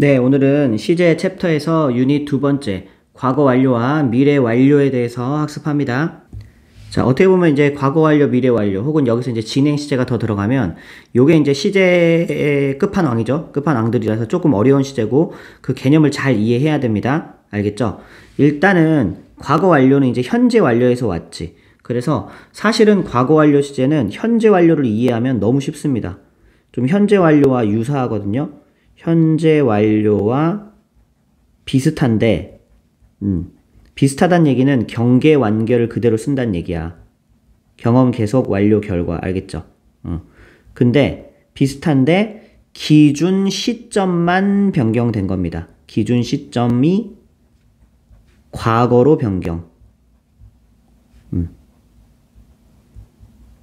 네, 오늘은 시제 챕터에서 유닛 두 번째, 과거 완료와 미래 완료에 대해서 학습합니다. 자, 어떻게 보면 이제 과거 완료, 미래 완료, 혹은 여기서 이제 진행 시제가 더 들어가면, 요게 이제 시제의 끝판왕이죠. 끝판왕들이라서 조금 어려운 시제고, 그 개념을 잘 이해해야 됩니다. 알겠죠? 일단은, 과거 완료는 이제 현재 완료에서 왔지. 그래서 사실은 과거 완료 시제는 현재 완료를 이해하면 너무 쉽습니다. 좀 현재 완료와 유사하거든요. 현재 완료와 비슷한데, 음, 비슷하단 얘기는 경계 완결을 그대로 쓴다는 얘기야. 경험 계속 완료 결과 알겠죠? 어. 근데 비슷한데 기준 시점만 변경된 겁니다. 기준 시점이 과거로 변경. 음.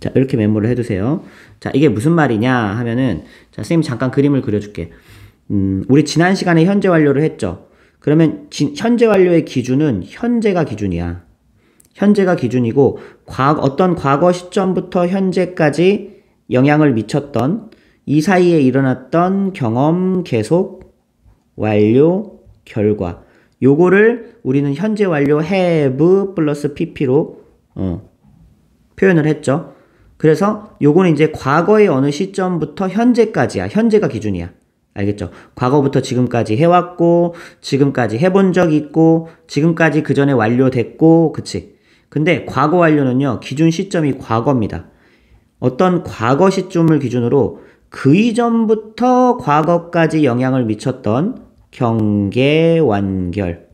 자 이렇게 메모를 해두세요. 자 이게 무슨 말이냐 하면은 자 선생님 잠깐 그림을 그려줄게. 음, 우리 지난 시간에 현재 완료를 했죠. 그러면 지, 현재 완료의 기준은 현재가 기준이야. 현재가 기준이고 과 어떤 과거 시점부터 현재까지 영향을 미쳤던 이 사이에 일어났던 경험 계속 완료 결과 요거를 우리는 현재 완료 have 플러스 pp로 어, 표현을 했죠. 그래서 요거는 이제 과거의 어느 시점부터 현재까지야. 현재가 기준이야. 알겠죠? 과거부터 지금까지 해왔고, 지금까지 해본 적 있고, 지금까지 그 전에 완료됐고, 그치? 근데 과거 완료는요, 기준 시점이 과거입니다. 어떤 과거 시점을 기준으로 그 이전부터 과거까지 영향을 미쳤던 경계 완결.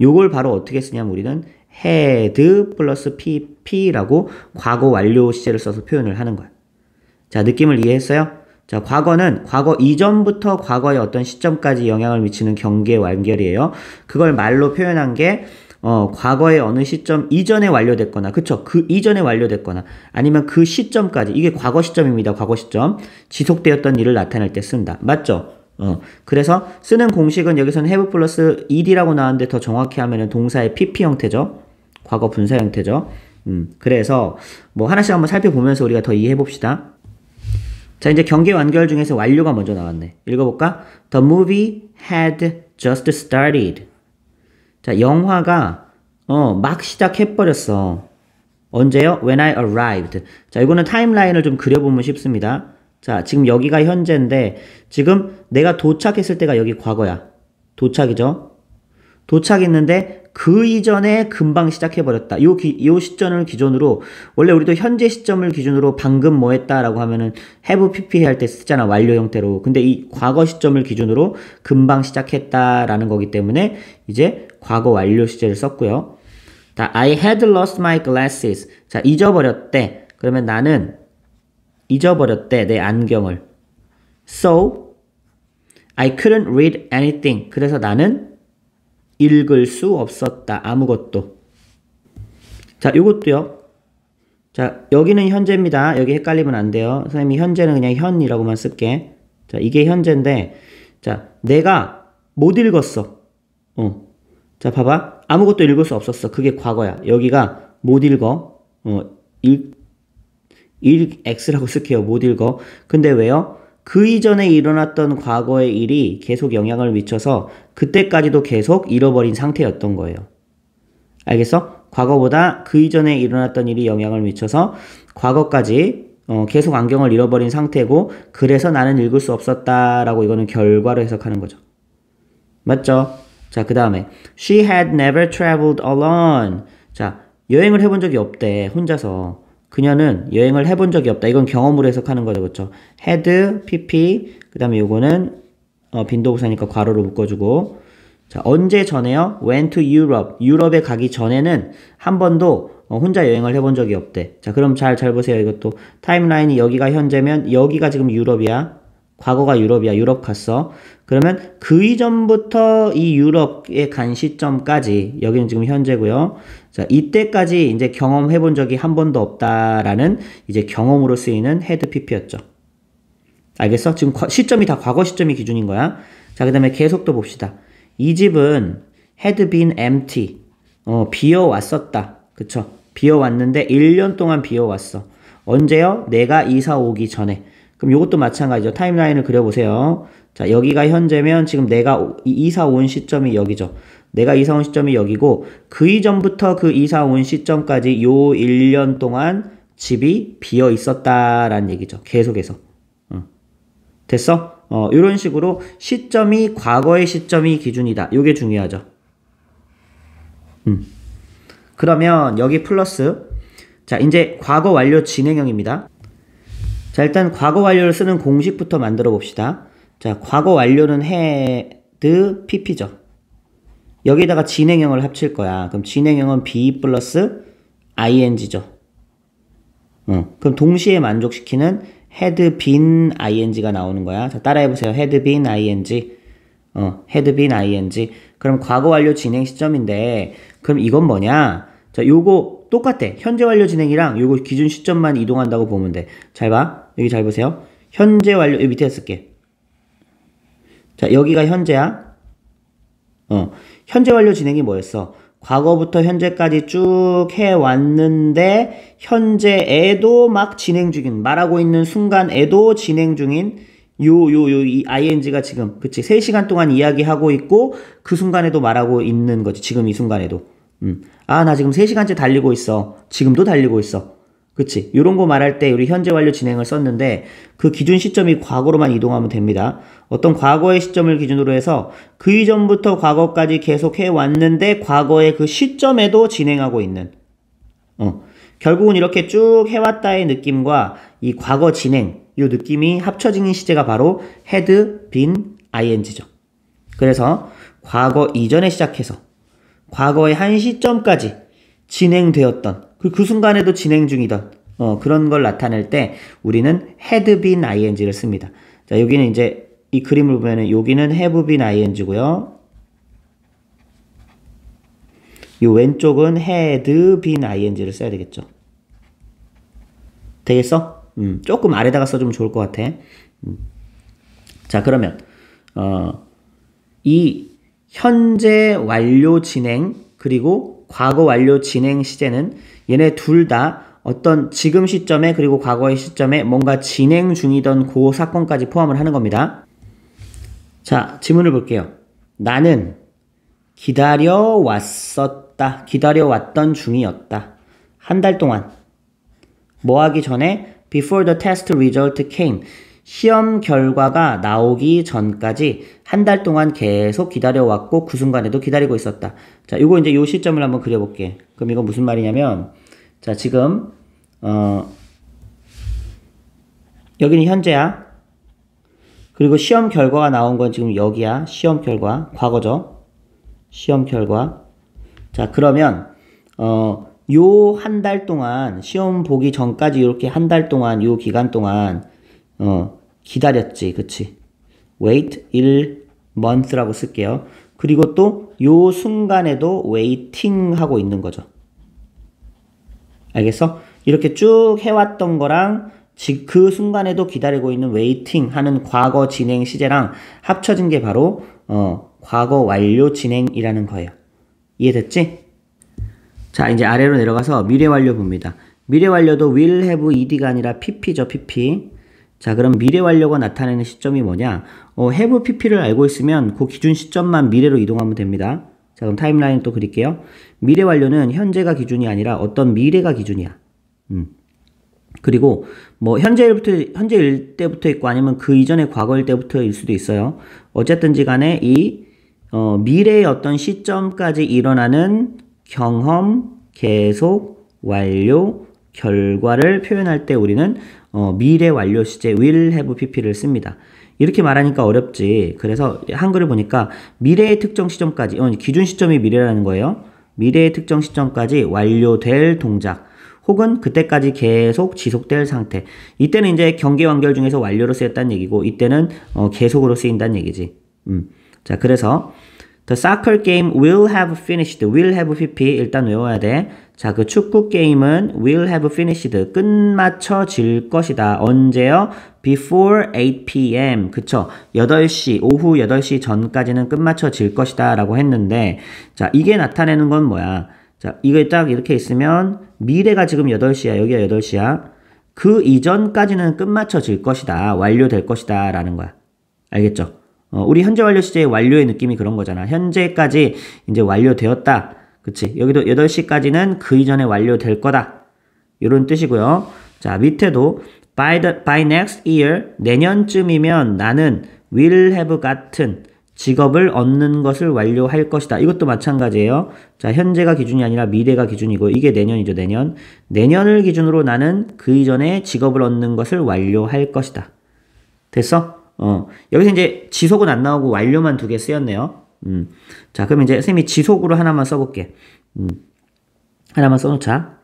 요걸 바로 어떻게 쓰냐면 우리는 헤드 플러스 pp라고 과거 완료 시제를 써서 표현을 하는 거야. 자, 느낌을 이해했어요? 자, 과거는 과거 이전부터 과거의 어떤 시점까지 영향을 미치는 경계 완결이에요. 그걸 말로 표현한 게 어, 과거의 어느 시점 이전에 완료됐거나, 그쵸? 그 이전에 완료됐거나, 아니면 그 시점까지, 이게 과거 시점입니다, 과거 시점. 지속되었던 일을 나타낼 때 쓴다. 맞죠? 어, 그래서 쓰는 공식은 여기서는 have 플러스 ed라고 나왔는데 더 정확히 하면은 동사의 pp 형태죠. 과거 분사 형태죠. 음, 그래서 뭐 하나씩 한번 살펴보면서 우리가 더 이해해 봅시다. 자, 이제 경계 완결 중에서 완료가 먼저 나왔네. 읽어볼까? The movie had just started. 자, 영화가 어, 막 시작해버렸어. 언제요? When I arrived. 자, 이거는 타임라인을 좀 그려보면 쉽습니다. 자, 지금 여기가 현재인데 지금 내가 도착했을 때가 여기 과거야. 도착이죠. 도착했는데 그 이전에 금방 시작해버렸다. 요, 기, 요 시점을 기준으로, 원래 우리도 현재 시점을 기준으로 방금 뭐 했다라고 하면은 have pp 할 때 쓰잖아. 완료 형태로. 근데 이 과거 시점을 기준으로 금방 시작했다라는 거기 때문에 이제 과거 완료 시제를 썼고요. 자, I had lost my glasses. 자, 잊어버렸대. 그러면 나는 잊어버렸대. 내 안경을. So, I couldn't read anything. 그래서 나는 읽을 수 없었다. 아무것도. 자, 요것도요. 자, 여기는 현재입니다. 여기 헷갈리면 안 돼요. 선생님이 현재는 그냥 현이라고만 쓸게. 자, 이게 현재인데, 자, 내가 못 읽었어. 어. 자, 봐봐. 아무것도 읽을 수 없었어. 그게 과거야. 여기가 못 읽어. 어, 읽, 읽, X라고 쓸게요. 못 읽어. 근데 왜요? 그 이전에 일어났던 과거의 일이 계속 영향을 미쳐서 그때까지도 계속 잃어버린 상태였던 거예요. 알겠어? 과거보다 그 이전에 일어났던 일이 영향을 미쳐서 과거까지 어, 계속 안경을 잃어버린 상태고 그래서 나는 읽을 수 없었다라고 이거는 결과로 해석하는 거죠. 맞죠? 자, 그 다음에 She had never traveled alone. 자, 여행을 해본 적이 없대, 혼자서. 그녀는 여행을 해본 적이 없다. 이건 경험으로 해석하는 거죠. 그렇죠? had, p 그 다음에 요거는 어, 빈도구사니까 괄호로 묶어주고 자, 언제 전에요? went to Europe. 유럽에 가기 전에는 한 번도 어, 혼자 여행을 해본 적이 없대. 자, 그럼 잘, 잘 보세요. 이것도 타임라인이 여기가 현재면 여기가 지금 유럽이야. 과거가 유럽이야. 유럽 갔어. 그러면 그 이전부터 이 유럽의 간 시점까지 여기는 지금 현재고요. 자, 이때까지 이제 경험해 본 적이 한 번도 없다라는 이제 경험으로 쓰이는 헤드 PP였죠. 알겠어? 지금 시점이 다 과거 시점이 기준인 거야. 자, 그다음에 계속 또 봅시다. 이 집은 had been empty. 어, 비어 왔었다. 그쵸? 비어 왔는데 1년 동안 비어 왔어. 언제요? 내가 이사 오기 전에. 그럼 이것도 마찬가지죠. 타임라인을 그려보세요. 자, 여기가 현재면 지금 내가 이사 온 시점이 여기죠. 내가 이사 온 시점이 여기고 그 이전부터 그 이사 온 시점까지 요 1년 동안 집이 비어 있었다라는 얘기죠. 계속해서. 됐어? 어, 이런 식으로 시점이 과거의 시점이 기준이다. 요게 중요하죠. 음. 그러면 여기 플러스 자 이제 과거 완료 진행형입니다. 자, 일단 과거 완료를 쓰는 공식부터 만들어 봅시다. 자, 과거 완료는 헤드 PP죠. 여기에다가 진행형을 합칠 거야. 그럼 진행형은 be 플러스 ing죠. 어, 그럼 동시에 만족시키는 헤드 빈 ing가 나오는 거야. 자, 따라해 보세요. 헤드 빈 ing. 어, 헤드 빈 ing. 그럼 과거 완료 진행 시점인데 그럼 이건 뭐냐? 자, 요거 똑같아. 현재 완료 진행이랑 요거 기준 시점만 이동한다고 보면 돼. 잘 봐. 여기 잘 보세요. 현재 완료, 여기 밑에 쓸게. 자, 여기가 현재야. 어, 현재 완료 진행이 뭐였어? 과거부터 현재까지 쭉 해왔는데, 현재에도 막 진행 중인, 말하고 있는 순간에도 진행 중인, 요, 요, 요, 이 ing가 지금, 그치. 3시간 동안 이야기하고 있고, 그 순간에도 말하고 있는 거지. 지금 이 순간에도. 음. 아, 나 지금 3시간째 달리고 있어. 지금도 달리고 있어. 그치. 요런 거 말할 때 우리 현재 완료 진행을 썼는데 그 기준 시점이 과거로만 이동하면 됩니다. 어떤 과거의 시점을 기준으로 해서 그 이전부터 과거까지 계속 해왔는데 과거의 그 시점에도 진행하고 있는. 어. 결국은 이렇게 쭉 해왔다의 느낌과 이 과거 진행, 이 느낌이 합쳐진 시제가 바로 had, been, ing죠. 그래서 과거 이전에 시작해서 과거의 한 시점까지 진행되었던 그, 그 순간에도 진행 중이던 어, 그런 걸 나타낼 때 우리는 had been ing를 씁니다. 자, 여기는 이제 이 그림을 보면은 여기는 have been ing고요. 이 왼쪽은 had been ing를 써야 되겠죠. 되겠어? 음, 조금 아래다가 써주면 좋을 것 같아. 음. 자, 그러면 어, 이 현재 완료 진행 그리고 과거 완료 진행 시제는 얘네 둘 다 어떤 지금 시점에 그리고 과거의 시점에 뭔가 진행 중이던 그 사건까지 포함을 하는 겁니다. 자, 지문을 볼게요. 나는 기다려왔었다. 기다려왔던 중이었다. 한 달 동안. 뭐 하기 전에 before the test result came. 시험 결과가 나오기 전까지 한 달 동안 계속 기다려왔고 그 순간에도 기다리고 있었다. 자, 이거 이제 요 시점을 한번 그려볼게. 그럼 이건 무슨 말이냐면 자, 지금 어 여기는 현재야. 그리고 시험 결과가 나온 건 지금 여기야. 시험 결과 과거죠. 시험 결과. 자, 그러면 어 요 한 달 동안 시험 보기 전까지 이렇게 한 달 동안 요 기간 동안 어, 기다렸지. 그치? wait 1 month라고 쓸게요. 그리고 또 요 순간에도 waiting 하고 있는 거죠. 알겠어? 이렇게 쭉 해왔던 거랑 그 순간에도 기다리고 있는 waiting 하는 과거 진행 시제랑 합쳐진 게 바로 어, 과거 완료 진행이라는 거예요. 이해됐지? 자, 이제 아래로 내려가서 미래 완료 봅니다. 미래 완료도 will have ed가 아니라 pp죠, pp. 자, 그럼 미래 완료가 나타내는 시점이 뭐냐? 어, h a pp를 알고 있으면 그 기준 시점만 미래로 이동하면 됩니다. 자, 그럼 타임라인 또 그릴게요. 미래 완료는 현재가 기준이 아니라 어떤 미래가 기준이야. 음. 그리고 뭐 현재일부터 현재일 때부터 있고 아니면 그 이전의 과거일 때부터일 수도 있어요. 어쨌든지 간에 이 어, 미래의 어떤 시점까지 일어나는 경험, 계속, 완료, 결과를 표현할 때 우리는 어, 미래 완료 시제 will have pp를 씁니다. 이렇게 말하니까 어렵지. 그래서 한글을 보니까 미래의 특정 시점까지 어, 기준 시점이 미래라는 거예요. 미래의 특정 시점까지 완료될 동작 혹은 그때까지 계속 지속될 상태. 이때는 이제 경계 완결 중에서 완료로 쓰였다는 얘기고 이때는 어, 계속으로 쓰인다는 얘기지. 음. 자, 그래서 The soccer game will have finished. will have pp 일단 외워야 돼. 자, 그 축구 게임은 will have finished. 끝마쳐질 것이다. 언제요? before 8 p.m. 그쵸? 8시, 오후 8시 전까지는 끝마쳐질 것이다. 라고 했는데, 자, 이게 나타내는 건 뭐야? 자, 이게 딱 이렇게 있으면, 미래가 지금 8시야. 여기가 8시야. 그 이전까지는 끝마쳐질 것이다. 완료될 것이다. 라는 거야. 알겠죠? 어, 우리 현재 완료 시제의 완료의 느낌이 그런 거잖아. 현재까지 이제 완료되었다. 그치? 여기도 8시까지는 그 이전에 완료될 거다. 이런 뜻이고요. 자, 밑에도 by, the, by next year, 내년쯤이면 나는 will have 같은 직업을 얻는 것을 완료할 것이다. 이것도 마찬가지예요. 자, 현재가 기준이 아니라 미래가 기준이고 이게 내년이죠, 내년. 내년을 기준으로 나는 그 이전에 직업을 얻는 것을 완료할 것이다. 됐어? 어, 여기서 이제 지속은 안 나오고 완료만 두 개 쓰였네요. 음. 자, 그럼 이제 선생님이 지속으로 하나만 써볼게. 음. 하나만 써놓자.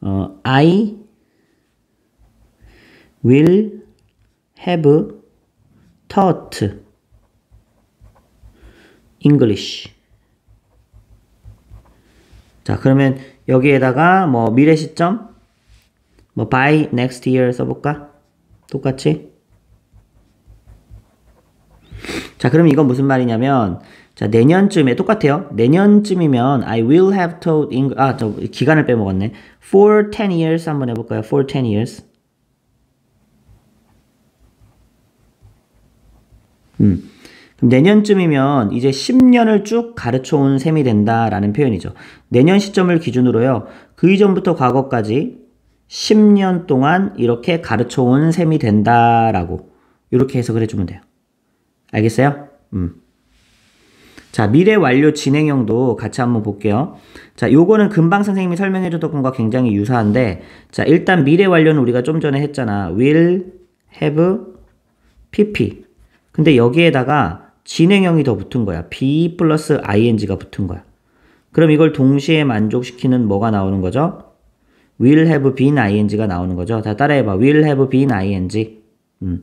어, I will have taught English. 자, 그러면 여기에다가 뭐 미래 시점, 뭐 by next year 써볼까? 똑같이. 자, 그럼 이건 무슨 말이냐면, 자, 내년쯤에 똑같아요. 내년쯤이면 I will have taught English. 아, 저 기간을 빼먹었네. For 10 years 한번 해볼까요? For 10 years. 음. 그럼 내년쯤이면 이제 10년을 쭉 가르쳐온 셈이 된다라는 표현이죠. 내년 시점을 기준으로요. 그 이전부터 과거까지 10년 동안 이렇게 가르쳐온 셈이 된다라고 이렇게 해석을 해주면 돼요. 알겠어요? 음. 자, 미래 완료 진행형도 같이 한번 볼게요. 자, 요거는 금방 선생님이 설명해 줬던 건과 굉장히 유사한데, 자, 일단 미래 완료는 우리가 좀 전에 했잖아. will, have, pp. 근데 여기에다가 진행형이 더 붙은 거야. be 플러스 ing가 붙은 거야. 그럼 이걸 동시에 만족시키는 뭐가 나오는 거죠? will have been ing가 나오는 거죠. 다 따라해봐. will have been ing. 음.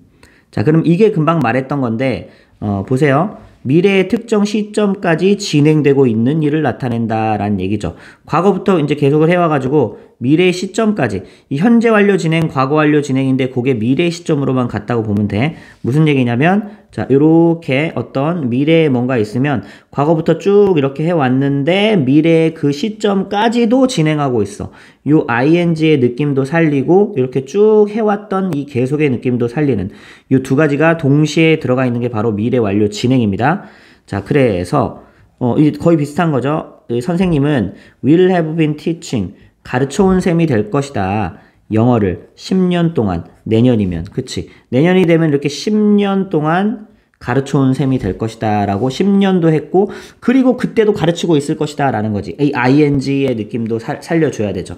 자, 그럼 이게 금방 말했던 건데, 어, 보세요. 미래의 특정 시점까지 진행되고 있는 일을 나타낸다라는 얘기죠. 과거부터 이제 계속을 해와가지고 미래의 시점까지 이 현재 완료 진행, 과거 완료 진행인데 그게 미래의 시점으로만 갔다고 보면 돼. 무슨 얘기냐면 자 이렇게 어떤 미래에 뭔가 있으면 과거부터 쭉 이렇게 해왔는데 미래의 그 시점까지도 진행하고 있어. 요 ing의 느낌도 살리고 이렇게 쭉 해왔던 이 계속의 느낌도 살리는 요 두 가지가 동시에 들어가 있는 게 바로 미래 완료 진행입니다. 자 그래서 어, 거의 비슷한 거죠. 선생님은 will have been teaching 가르쳐온 셈이 될 것이다. 영어를 10년 동안 내년이면 그치 내년이 되면 이렇게 10년 동안 가르쳐온 셈이 될 것이다 라고 10년도 했고 그리고 그때도 가르치고 있을 것이다 라는 거지 이 ing의 느낌도 살, 살려줘야 되죠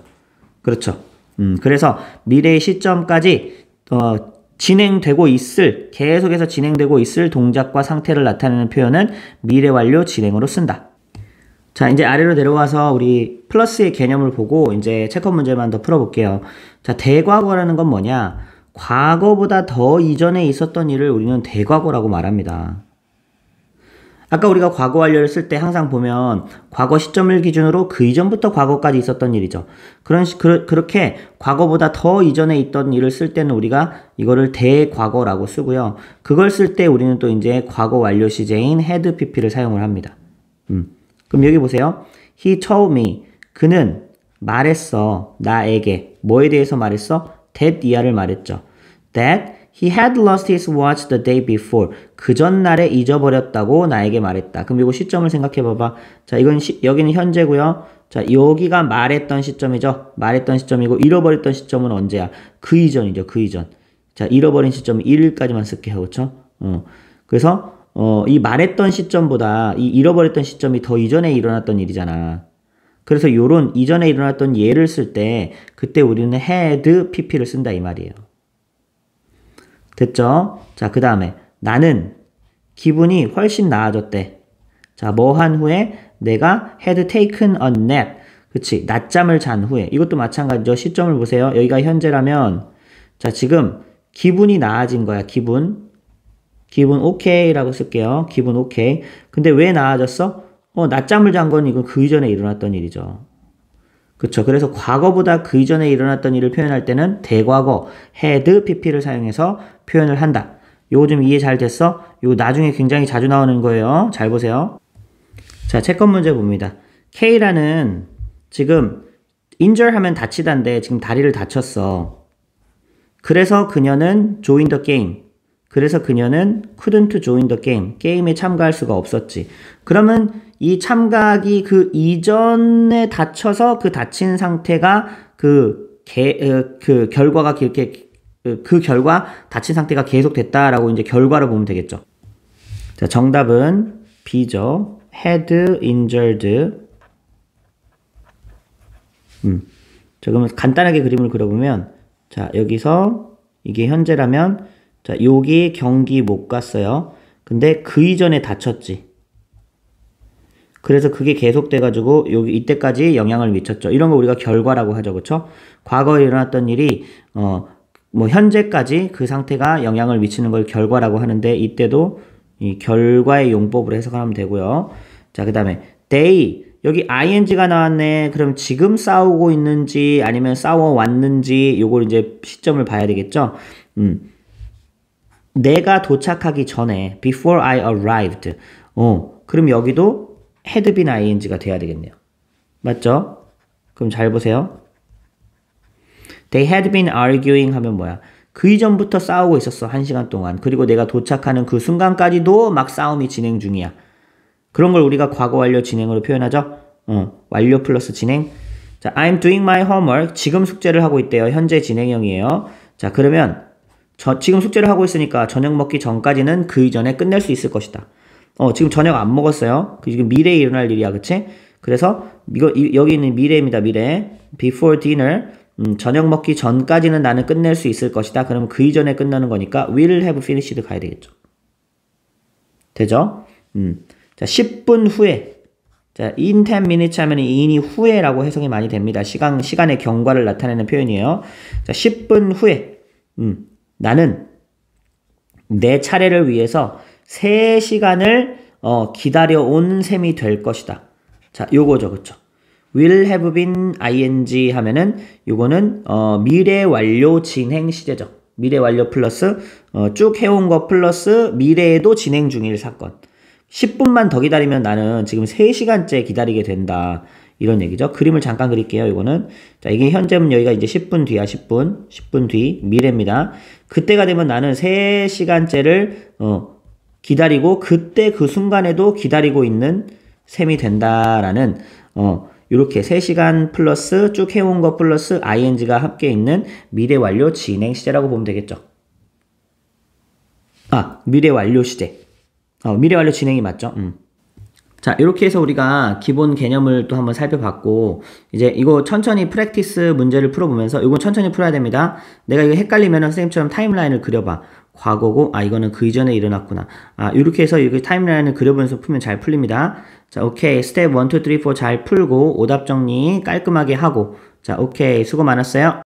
그렇죠 음, 그래서 미래의 시점까지 어, 진행되고 있을 계속해서 진행되고 있을 동작과 상태를 나타내는 표현은 미래 완료 진행으로 쓴다 자, 이제 아래로 내려와서 우리 플러스의 개념을 보고 이제 체크 문제만 더 풀어볼게요. 자, 대과거라는 건 뭐냐? 과거보다 더 이전에 있었던 일을 우리는 대과거라고 말합니다. 아까 우리가 과거 완료를 쓸 때 항상 보면 과거 시점을 기준으로 그 이전부터 과거까지 있었던 일이죠. 그런 시, 그, 그렇게 과거보다 더 이전에 있던 일을 쓸 때는 우리가 이거를 대과거라고 쓰고요. 그걸 쓸 때 우리는 또 이제 과거 완료 시제인 헤드 pp를 사용을 합니다. 음. 그럼 여기 보세요. He told me. 그는 말했어. 나에게. 뭐에 대해서 말했어? that 이하를 말했죠. that he had lost his watch the day before. 그 전날에 잊어버렸다고 나에게 말했다. 그럼 이거 시점을 생각해 봐봐. 자, 이건 시, 여기는 현재고요. 자, 여기가 말했던 시점이죠. 말했던 시점이고 잃어버렸던 시점은 언제야? 그 이전이죠. 그 이전. 자, 잃어버린 시점 1일까지만 쓸게요. 그렇죠? 어. 그래서 어, 이 말했던 시점보다 이 잃어버렸던 시점이 더 이전에 일어났던 일이잖아. 그래서 요런 이전에 일어났던 예를 쓸 때 그때 우리는 had pp를 쓴다 이 말이에요. 됐죠? 자, 그 다음에 나는 기분이 훨씬 나아졌대. 자, 뭐 한 후에 내가 had taken a nap. 그치. 낮잠을 잔 후에. 이것도 마찬가지죠. 시점을 보세요. 여기가 현재라면 자, 지금 기분이 나아진 거야. 기분. 기분 오케이라고 쓸게요. 기분 오케이. 근데 왜 나아졌어? 어, 낮잠을 잔 건 이건 그 이전에 일어났던 일이죠. 그렇죠. 그래서 과거보다 그 이전에 일어났던 일을 표현할 때는 대과거 had pp를 사용해서 표현을 한다. 요거 좀 이해 잘 됐어? 요 나중에 굉장히 자주 나오는 거예요. 잘 보세요. 자, 채권 문제 봅니다. K라는 지금 injure 하면 다치다인데 지금 다리를 다쳤어. 그래서 그녀는 join the game 그래서 그녀는 couldn't join the game. 게임에 참가할 수가 없었지. 그러면 이 참가하기 그 이전에 다쳐서 그 다친 상태가 그, 개, 어, 그 결과가 이렇게 어, 그 결과 다친 상태가 계속됐다라고 이제 결과를 보면 되겠죠. 자, 정답은 B죠. had injured. 음. 자, 그러면 간단하게 그림을 그려보면 자, 여기서 이게 현재라면 자, 여기 경기 못 갔어요. 근데 그 이전에 다쳤지. 그래서 그게 계속돼가지고 여기 이때까지 영향을 미쳤죠. 이런 거 우리가 결과라고 하죠, 그렇죠? 과거에 일어났던 일이 어 뭐 현재까지 그 상태가 영향을 미치는 걸 결과라고 하는데 이때도 이 결과의 용법으로 해석하면 되고요. 자, 그다음에 d a y 여기 ing가 나왔네. 그럼 지금 싸우고 있는지 아니면 싸워 왔는지 요걸 이제 시점을 봐야 되겠죠. 음. 내가 도착하기 전에 before I arrived. 어, 그럼 여기도 had been ing가 돼야 되겠네요. 맞죠? 그럼 잘 보세요. They had been arguing 하면 뭐야? 그 이전부터 싸우고 있었어. 한 시간 동안. 그리고 내가 도착하는 그 순간까지도 막 싸움이 진행 중이야. 그런 걸 우리가 과거 완료 진행으로 표현하죠. 어, 완료 플러스 진행. 자, I'm doing my homework. 지금 숙제를 하고 있대요. 현재 진행형이에요. 자, 그러면 저, 지금 숙제를 하고 있으니까 저녁 먹기 전까지는 그 이전에 끝낼 수 있을 것이다. 어, 지금 저녁 안 먹었어요. 그 지금 미래에 일어날 일이야, 그치? 그래서, 이거, 이, 여기 있는 미래입니다, 미래. before dinner. 음, 저녁 먹기 전까지는 나는 끝낼 수 있을 것이다. 그럼 그 이전에 끝나는 거니까 will have finished 가야 되겠죠. 되죠? 음. 자, 10분 후에. 자, in 10 minutes 하면 in이 후에라고 해석이 많이 됩니다. 시간, 시간의 경과를 나타내는 표현이에요. 자, 10분 후에. 음. 나는 내 차례를 위해서 세 시간을 어, 기다려온 셈이 될 것이다. 자, 요거죠, 그쵸? will have been ing 하면은 요거는 어, 미래 완료 진행 시제죠. 미래 완료 플러스 어, 쭉 해온 거 플러스 미래에도 진행 중일 사건. 10분만 더 기다리면 나는 지금 3시간째 기다리게 된다. 이런 얘기죠. 그림을 잠깐 그릴게요. 이거는 자, 이게 현재는 여기가 이제 10분 뒤야. 10분. 10분 뒤 미래입니다. 그때가 되면 나는 3시간째를 어, 기다리고 그때 그 순간에도 기다리고 있는 셈이 된다라는 어 이렇게 3시간 플러스 쭉 해온 것 플러스 ing가 함께 있는 미래 완료 진행 시제라고 보면 되겠죠. 아 미래 완료 시제. 어 미래 완료 진행이 맞죠? 음. 자, 이렇게 해서 우리가 기본 개념을 또 한번 살펴봤고, 이제 이거 천천히 프랙티스 문제를 풀어보면서, 이건 천천히 풀어야 됩니다. 내가 이거 헷갈리면 선생님처럼 타임라인을 그려봐. 과거고, 아, 이거는 그 이전에 일어났구나. 아, 이렇게 해서 이렇게 타임라인을 그려보면서 풀면 잘 풀립니다. 자, 오케이. 스텝 1, 2, 3, 4 잘 풀고, 오답 정리 깔끔하게 하고. 자, 오케이. 수고 많았어요.